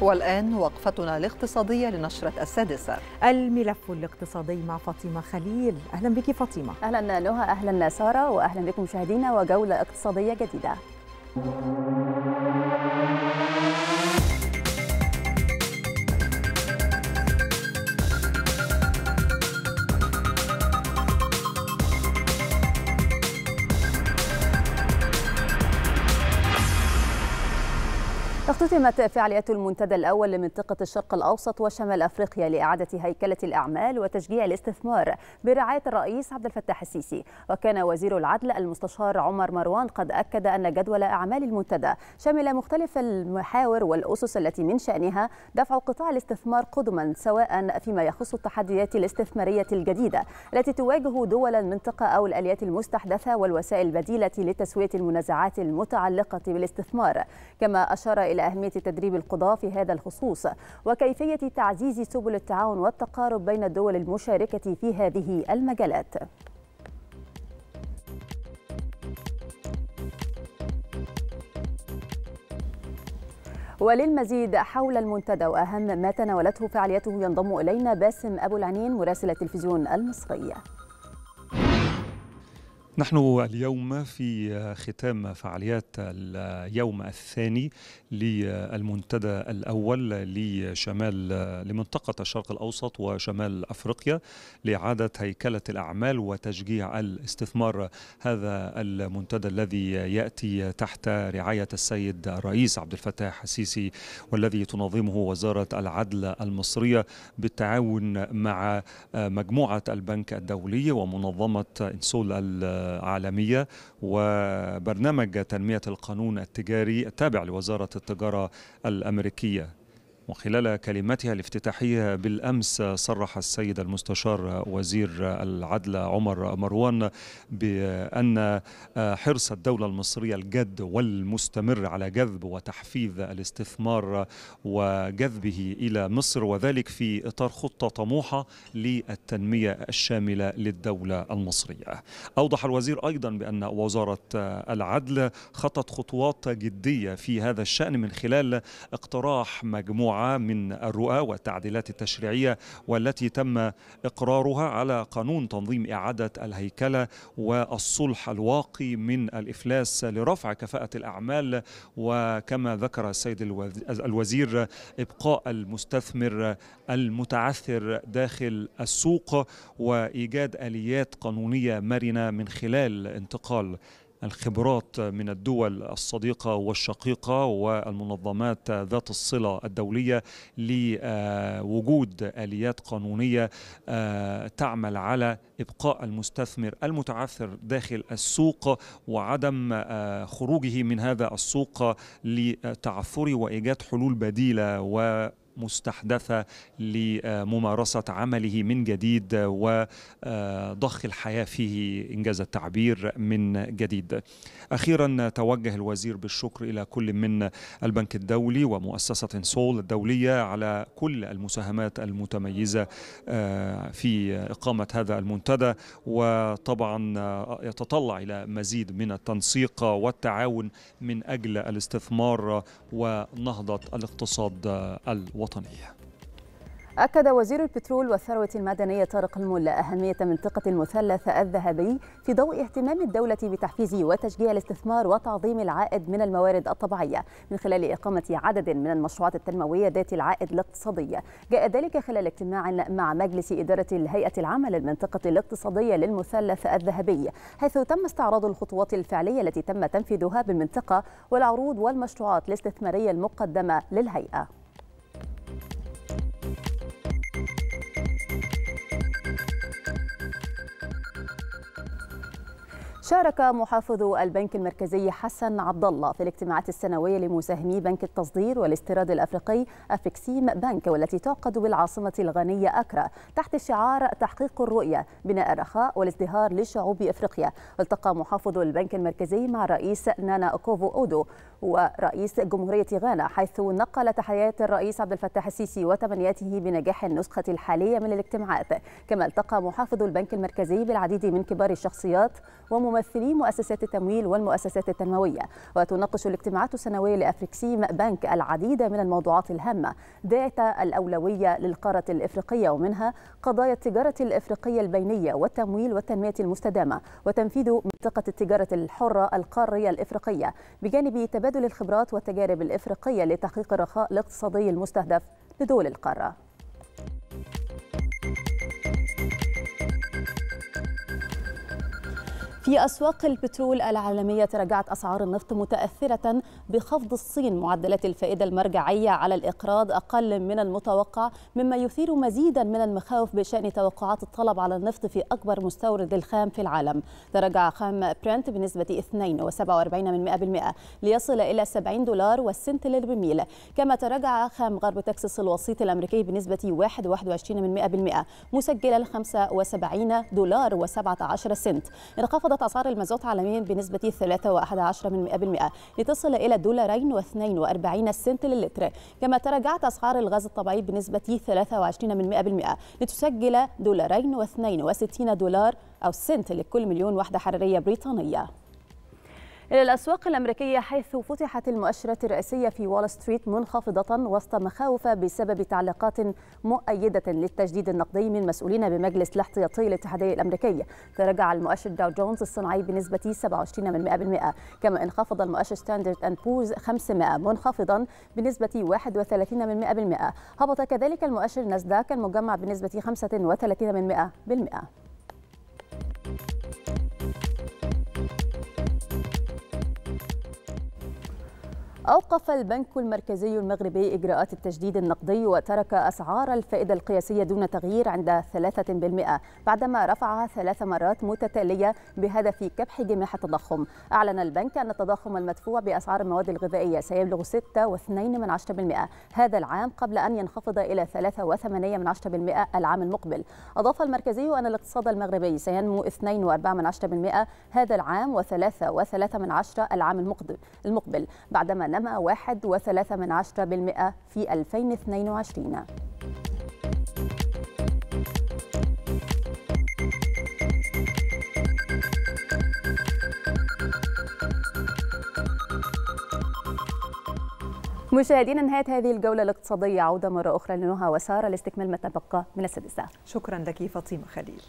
والآن وقفتنا الاقتصادية لنشرة السادسة الملف الاقتصادي مع فاطمة خليل أهلا بك فاطمة أهلا نهى أهلا سارة وأهلا بكم مشاهدينا وجولة اقتصادية جديدة اختتمت فعاليات المنتدى الأول لمنطقة الشرق الأوسط وشمال أفريقيا لإعادة هيكلة الأعمال وتشجيع الاستثمار برعاية الرئيس عبد الفتاح السيسي وكان وزير العدل المستشار عمر مروان قد أكد أن جدول أعمال المنتدى شمل مختلف المحاور والأسس التي من شأنها دفع قطاع الاستثمار قدما سواء فيما يخص التحديات الاستثمارية الجديدة التي تواجه دول المنطقة أو الآليات المستحدثة والوسائل البديلة لتسوية المنازعات المتعلقة بالاستثمار كما أشار إلى أهمية تدريب القضاء في هذا الخصوص وكيفية تعزيز سبل التعاون والتقارب بين الدول المشاركة في هذه المجالات وللمزيد حول المنتدى وأهم ما تناولته فعاليته ينضم إلينا باسم أبو العنين مراسل التلفزيون المصري نحن اليوم في ختام فعاليات اليوم الثاني للمنتدى الأول لشمال لمنطقة الشرق الأوسط وشمال أفريقيا لإعادة هيكلة الأعمال وتشجيع الاستثمار هذا المنتدى الذي يأتي تحت رعاية السيد الرئيس عبد الفتاح السيسي والذي تنظمه وزارة العدل المصرية بالتعاون مع مجموعة البنك الدولي ومنظمة إنسول عالمية وبرنامج تنمية القانون التجاري التابع لوزارة التجارة الأمريكية وخلال كلمتها الافتتاحية بالأمس صرح السيد المستشار وزير العدل عمر مروان بأن حرص الدولة المصرية الجد والمستمر على جذب وتحفيز الاستثمار وجذبه إلى مصر وذلك في إطار خطة طموحة للتنمية الشاملة للدولة المصرية أوضح الوزير أيضا بأن وزارة العدل خطت خطوات جدية في هذا الشأن من خلال اقتراح مجموعة مجموعة من الرؤى والتعديلات التشريعية والتي تم إقرارها على قانون تنظيم إعادة الهيكلة والصلح الواقي من الإفلاس لرفع كفاءة الأعمال وكما ذكر السيد الوزير إبقاء المستثمر المتعثر داخل السوق وإيجاد آليات قانونية مرنة من خلال انتقال الخبرات من الدول الصديقة والشقيقة والمنظمات ذات الصلة الدولية لوجود آليات قانونية آه، تعمل على إبقاء المستثمر المتعثر داخل السوق وعدم آه، خروجه من هذا السوق لتعثره وإيجاد حلول بديلة و مستحدثة لممارسة عمله من جديد وضخ الحياة فيه إنجاز التعبير من جديد أخيرا توجه الوزير بالشكر إلى كل من البنك الدولي ومؤسسة سول الدولية على كل المساهمات المتميزة آه، في إقامة هذا المنتدى وطبعا يتطلع إلى مزيد من التنسيق والتعاون من أجل الاستثمار ونهضة الاقتصاد الوطني الوطنية أكد وزير البترول والثروة المدنية طارق الملا أهمية منطقة المثلث الذهبي في ضوء اهتمام الدولة بتحفيز وتشجيع الاستثمار وتعظيم العائد من الموارد الطبيعية من خلال إقامة عدد من المشروعات التنموية ذات العائد الاقتصادي جاء ذلك خلال اجتماع مع مجلس إدارة الهيئة العامة للمنطقة الاقتصادية للمثلث الذهبي حيث تم استعراض الخطوات الفعلية التي تم تنفيذها بالمنطقة والعروض والمشروعات الاستثمارية المقدمة للهيئة شارك محافظ البنك المركزي حسن عبد الله في الاجتماعات السنويه لمساهمي بنك التصدير والاستيراد الافريقي افكسيم بنك والتي تعقد بالعاصمه الغنيه اكرا تحت شعار تحقيق الرؤيه بناء الرخاء والازدهار لشعوب افريقيا التقى محافظ البنك المركزي مع الرئيس نانا اوكوفو اودو ورئيس جمهوريه غانا حيث نقل تحيات الرئيس عبد الفتاح السيسي وتمنياته بنجاح النسخه الحاليه من الاجتماعات كما التقى محافظ البنك المركزي بالعديد من كبار الشخصيات وممثلين ممثلي مؤسسات التمويل والمؤسسات التنموية وتناقش الاجتماعات السنوية لأفريكسيم بنك العديد من الموضوعات الهامة ذات الأولوية للقارة الإفريقية ومنها قضايا التجارة الإفريقية البينية والتمويل والتنمية المستدامة وتنفيذ منطقة التجارة الحرة القارية الإفريقية بجانب تبادل الخبرات والتجارب الإفريقية لتحقيق الرخاء الاقتصادي المستهدف لدول القارة في أسواق البترول العالمية تراجعت أسعار النفط متأثرة بخفض الصين معدلات الفائدة المرجعية على الإقراض أقل من المتوقع مما يثير مزيدا من المخاوف بشأن توقعات الطلب على النفط في أكبر مستورد للخام في العالم تراجع خام برنت بنسبة 2.47% ليصل إلى 70 دولار والسنت للبرميل كما تراجع خام غرب تكساس الوسيط الأمريكي بنسبة 1.21% مسجلا 75 دولار و17 سنت انخفض انخفضت أسعار المازوت عالميا بنسبة 3.11% لتصل إلى دولارين و42 سنت للتر كما تراجعت أسعار الغاز الطبيعي بنسبة 23% لتسجل دولارين و62 دولار أو سنت لكل مليون وحدة حرارية بريطانية إلى الأسواق الأمريكية حيث فتحت المؤشرات الرئيسية في وول ستريت منخفضة وسط مخاوف بسبب تعليقات مؤيدة للتجديد النقدي من مسؤولين بمجلس الاحتياطي الاتحادي الأمريكي تراجع المؤشر داو جونز الصناعي بنسبة 27 من 100% كما انخفض المؤشر ستاندرد أند بوز 500 منخفضا بنسبة 31 من 100% هبط كذلك المؤشر ناسداك المجمع بنسبة 35 من 100% أوقف البنك المركزي المغربي إجراءات التجديد النقدي وترك أسعار الفائدة القياسية دون تغيير عند 3% بعدما رفعها ثلاث مرات متتالية بهدف كبح جماح التضخم أعلن البنك أن التضخم المدفوع بأسعار المواد الغذائية سيبلغ 6.2% هذا العام قبل أن ينخفض إلى 3.8% العام المقبل أضاف المركزي أن الاقتصاد المغربي سينمو 2.4% هذا العام و3.3% العام المقبل بعدما بينما 1.3% في 2022 مشاهدينا نهاية هذه الجولة الاقتصادية عودة مرة أخرى لنهى وسارة لاستكمال ما تبقى من السادسة شكرا لك فاطمة خليل